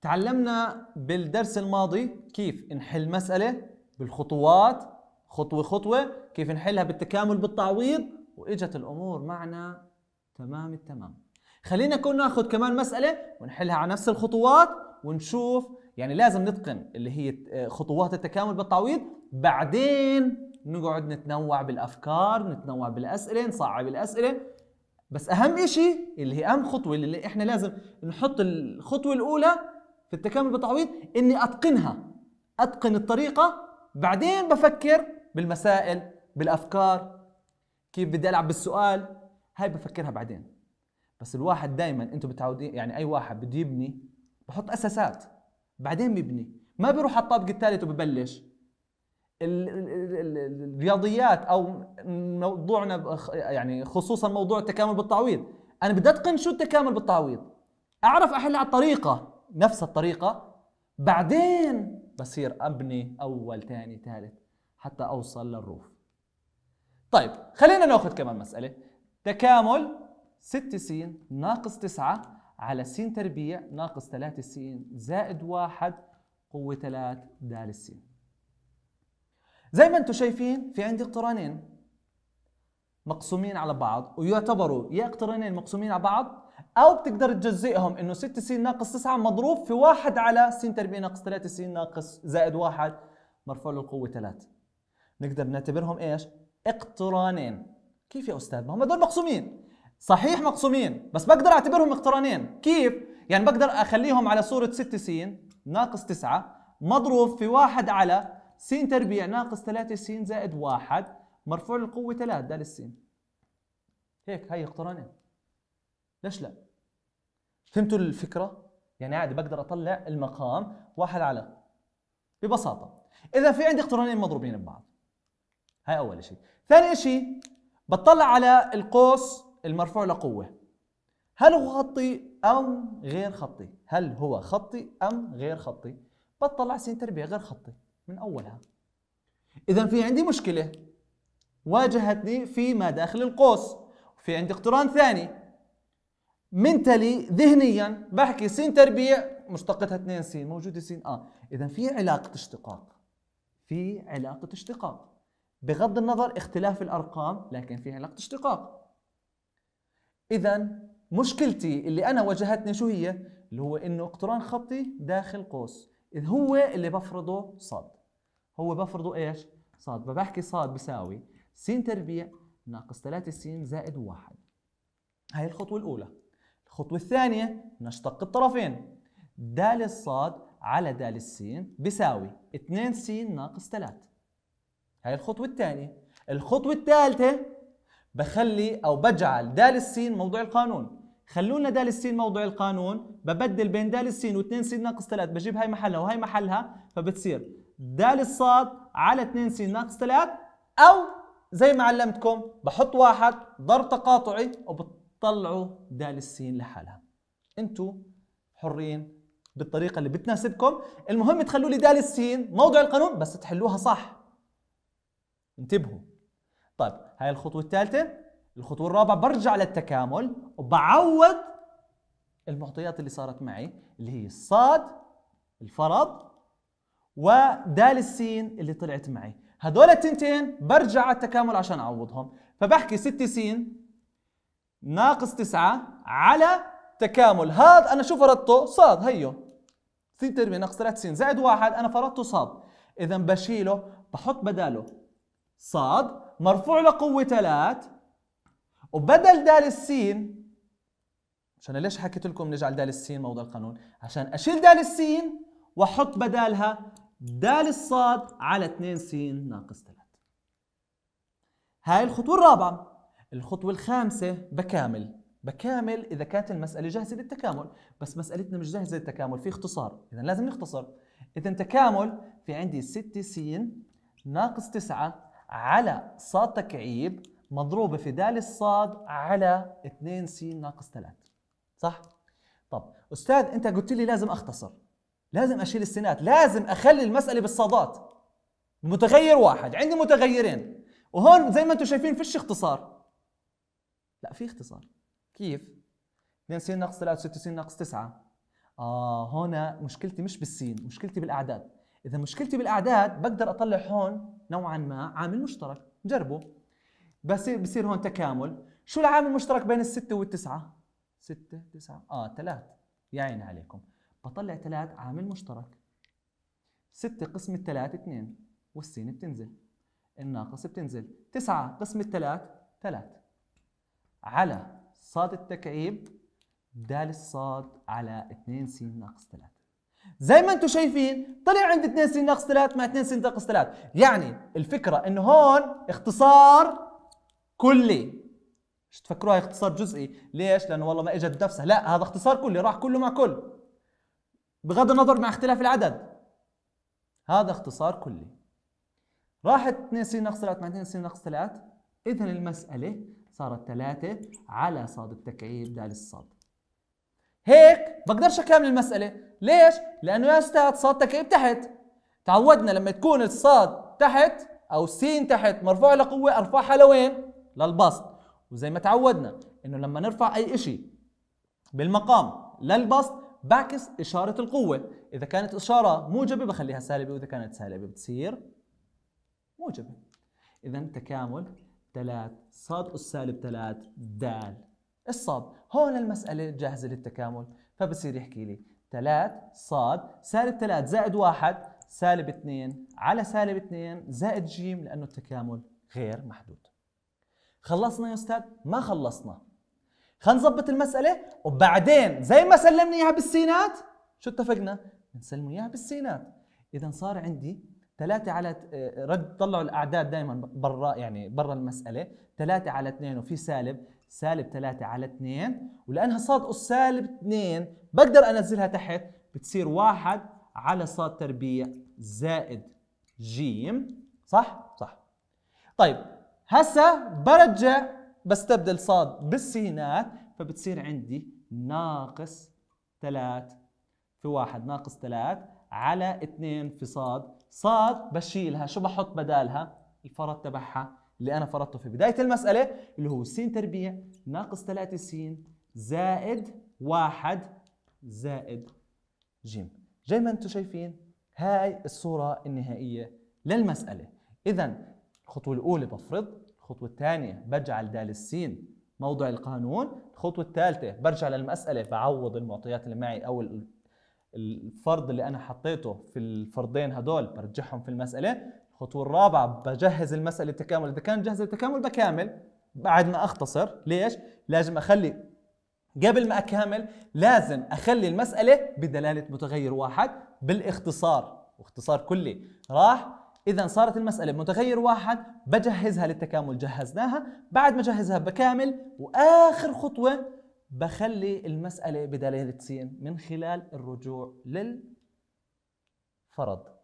تعلمنا بالدرس الماضي كيف نحل مسألة بالخطوات خطوة خطوة كيف نحلها بالتكامل بالتعويض وإجت الأمور معنا تمام التمام خلينا كون ناخذ كمان مسألة ونحلها على نفس الخطوات ونشوف يعني لازم نتقن اللي هي آه، خطوات التكامل بالتعويض بعدين نقعد نتنوع بالأفكار نتنوع بالأسئلة نصعب الأسئلة بس أهم إشي اللي هي أهم خطوة اللي إحنا لازم نحط الخطوة الأولى في التكامل بالتعويض اني اتقنها اتقن الطريقه بعدين بفكر بالمسائل بالافكار كيف بدي العب بالسؤال هاي بفكرها بعدين بس الواحد دائما انتم بتعودين يعني اي واحد بده يبني بحط اساسات بعدين بيبني ما بيروح على الطابق الثالث وببلش الرياضيات او موضوعنا يعني خصوصا موضوع التكامل بالتعويض انا بدي اتقن شو التكامل بالتعويض اعرف احل على الطريقه نفس الطريقه بعدين بصير ابني اول ثاني ثالث حتى اوصل للروف طيب خلينا ناخذ كمان مساله تكامل 6 س ناقص 9 على س تربيع ناقص 3 س زائد 1 قوه 3 د س زي ما انتم شايفين في عندي اقترانين مقسومين على بعض ويعتبروا يا اقترانين مقسومين على بعض او بتقدر تجزئهم انه 6 س ناقص 9 مضروب في 1 على س تربيع ناقص 3 س ناقص زائد 1 مرفوع للقوه 3 نقدر نعتبرهم ايش اقترانين كيف يا استاذ ما هم دول مقسومين صحيح مقسومين بس بقدر اعتبرهم اقترانين كيف يعني بقدر اخليهم على صوره 6 س ناقص 9 مضروب في 1 على س تربيع ناقص 3 س زائد 1 مرفوع للقوه 3 دال س هيك هي اقترانين ليش لا فهمتوا الفكره يعني عادي بقدر اطلع المقام واحد على ببساطه اذا في عندي اقترانين مضروبين ببعض هاي اول شيء ثاني شيء بطلع على القوس المرفوع لقوه هل هو خطي ام غير خطي هل هو خطي ام غير خطي بطلع سين تربيع غير خطي من اولها اذا في عندي مشكله واجهتني في ما داخل القوس في عندي اقتران ثاني منتلي ذهنيا بحكي سين تربيع مشتقتها 2 سين موجوده سين اه اذا في علاقه اشتقاق في علاقه اشتقاق بغض النظر اختلاف الارقام لكن في علاقه اشتقاق اذا مشكلتي اللي انا واجهتني شو هي اللي هو انه اقتران خطي داخل قوس اذ هو اللي بفرضه صاد هو بفرضه ايش صاد فبحكي صاد بساوي س تربيع ناقص 3 س زائد 1 هاي الخطوه الاولى الخطوة الثانية نشتق الطرفين د الصاد على د السين بيساوي 2 س ناقص 3 هاي الخطوة الثانية الخطوة الثالثة بخلي أو بجعل د السين موضع القانون خلونا د السين موضع القانون ببدل بين د السين و2 س ناقص 3 بجيب هاي محلها وهي محلها فبتصير د الصاد على 2 س ناقص 3 أو زي ما علمتكم بحط واحد ضرب تقاطعي وبط طلعوا دال السين لحالها انتوا حرين بالطريقة اللي بتناسبكم المهم تخلوا لي دال السين موضع القانون بس تحلوها صح انتبهوا طيب هاي الخطوة الثالثة الخطوة الرابعة برجع للتكامل وبعوض المعطيات اللي صارت معي اللي هي الصاد الفرض ودال السين اللي طلعت معي هدول التنتين برجع على التكامل عشان اعوضهم فبحكي 6 سين ناقص 9 على تكامل هذا انا شو فرضته صاد هيو س تربيع ناقص 3 س زائد 1 انا فرضته صاد اذا بشيله بحط بداله صاد مرفوع لقوه 3 وبدل دال السين عشان ليش حكيت لكم نجعل دال السين موضوع القانون عشان اشيل دال السين واحط بدالها دال الصاد على 2 س ناقص 3 هاي الخطوه الرابعه الخطوة الخامسة بكامل بكامل إذا كانت المسألة جاهزة للتكامل بس مسألتنا مش جاهزة للتكامل في اختصار إذا لازم نختصر إذا تكامل في عندي 6 س ناقص 9 على صاد تكعيب مضروبة في دال الصاد على 2 س ناقص 3 صح؟ طب أستاذ أنت قلت لي لازم أختصر لازم أشيل السينات لازم أخلي المسألة بالصادات متغير واحد عندي متغيرين وهون زي ما انتم شايفين فيش اختصار لا في اختصار كيف 2 س ناقص 3 6 س ناقص 9 اه هون مشكلتي مش بالسين مشكلتي بالاعداد اذا مشكلتي بالاعداد بقدر اطلع هون نوعا ما عامل مشترك جربوا بصير بصير هون تكامل شو العامل المشترك بين الستة والتسعة ستة تسعة اه ثلاث يا عيني عليكم بطلع ثلاث عامل مشترك ستة قسم الثلاث اثنين والسين بتنزل الناقص بتنزل تسعة قسم الثلاث ثلاث على صاد التكعيب د الصاد على 2 س ناقص 3 زي ما انتم شايفين طلع عندي 2 س ناقص 3 مع 2 س ناقص 3 يعني الفكره انه هون اختصار كلي مش تفكروها اختصار جزئي ليش لانه والله ما اجت نفسها لا هذا اختصار كلي راح كله مع كل بغض النظر مع اختلاف العدد هذا اختصار كلي راحت 2 س ناقص 3 مع 2 س ناقص 3 اذا المساله صارت ثلاثة على صاد التكعيب دال الصاد هيك بقدرش اكمل المساله ليش لانه يا استاذ صاد تكعيب تحت تعودنا لما تكون الصاد تحت او السين تحت مرفوع لقوه ارفعها لوين للبسط وزي ما تعودنا انه لما نرفع اي شيء بالمقام للبسط بعكس اشاره القوه اذا كانت اشاره موجبه بخليها سالبه واذا كانت سالبه بتصير موجبه اذا تكامل 3 صاد أس سالب 3 د الصاد هون المسألة جاهزة للتكامل فبصير يحكي لي 3 صاد سالب 3 زائد 1 سالب 2 على سالب 2 زائد ج لأنه التكامل غير محدود خلصنا يا أستاذ؟ ما خلصنا خلينا نظبط المسألة وبعدين زي ما سلمنا إياها بالسينات شو اتفقنا؟ بنسلمه إياها بالسينات إذا صار عندي ثلاثة على آه، رد طلعوا الأعداد دائما برا يعني برا المسألة ثلاثة على اثنين وفي سالب سالب ثلاثة على اثنين ولأنها صاد أس سالب اثنين بقدر أنزلها تحت بتصير واحد على صاد تربيع زائد جيم صح؟ صح طيب هسا برجع بستبدل صاد بالسينات فبتصير عندي ناقص ثلاث في واحد ناقص ثلاث على اثنين في صاد صاد بشيلها شو بحط بدالها الفرض تبعها اللي انا فرضته في بدايه المساله اللي هو س تربيع ناقص 3 س زائد 1 زائد ج زي ما انتم شايفين هاي الصوره النهائيه للمساله اذا الخطوه الاولى بفرض الخطوه الثانيه بجعل دال السين موضع القانون الخطوه الثالثه برجع للمساله بعوض المعطيات اللي معي او الفرض اللي انا حطيته في الفرضين هدول برجعهم في المساله الخطوه الرابعه بجهز المساله للتكامل اذا كان جهز للتكامل بكامل بعد ما اختصر ليش لازم اخلي قبل ما اكمل لازم اخلي المساله بدلاله متغير واحد بالاختصار واختصار كلي راح اذا صارت المساله بمتغير واحد بجهزها للتكامل جهزناها بعد ما جهزها بكامل واخر خطوه بخلي المسألة بدلالة سين من خلال الرجوع للفرض